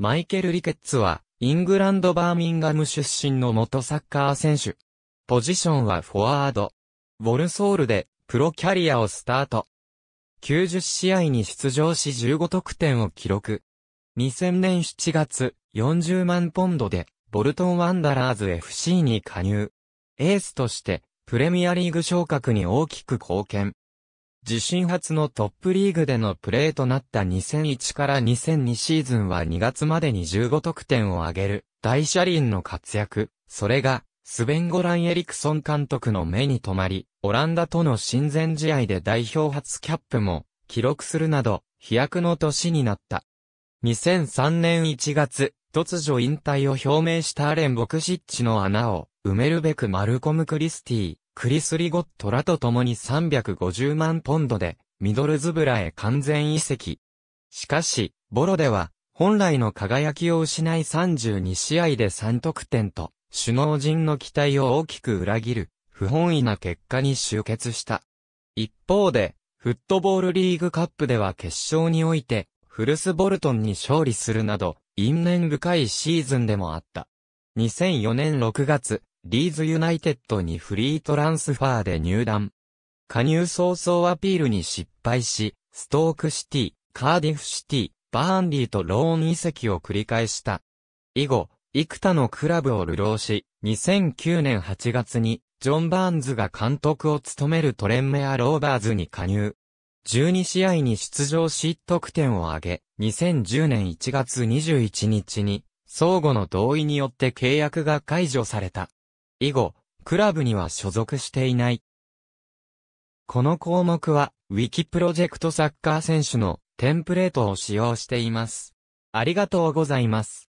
マイケル・リケッツは、イングランド・バーミンガム出身の元サッカー選手。ポジションはフォワード。ウォルソールで、プロキャリアをスタート。90試合に出場し15得点を記録。2000年7月、40万ポンドで、ボルトン・ワンダラーズ FC に加入。エースとして、プレミアリーグ昇格に大きく貢献。自身初のトップリーグでのプレーとなった2001から2002シーズンは2月までに15得点を挙げる大車輪の活躍、それがスベンゴラン・エリクソン監督の目に留まり、オランダとの親善試合で代表初キャップも記録するなど飛躍の年になった。2003年1月、突如引退を表明したアレン・ボクシッチの穴を埋めるべくマルコム・クリスティ、クリス・リゴットらと共に350万ポンドで、ミドルズブラへ完全移籍。しかし、ボロでは、本来の輝きを失い32試合で3得点と、首脳陣の期待を大きく裏切る、不本意な結果に集結した。一方で、フットボールリーグカップでは決勝において、フルス・ボルトンに勝利するなど、因縁深いシーズンでもあった。2004年6月、リーズユナイテッドにフリートランスファーで入団。加入早々アピールに失敗し、ストークシティ、カーディフシティ、バーンリーとローン移籍を繰り返した。以後、幾多のクラブを流浪し、2009年8月に、ジョン・バーンズが監督を務めるトレンメア・ローバーズに加入。12試合に出場し得点を挙げ、2010年1月21日に、相互の同意によって契約が解除された。以後、クラブには所属していない。この項目は、ウィキプロジェクトサッカー選手のテンプレートを使用しています。ありがとうございます。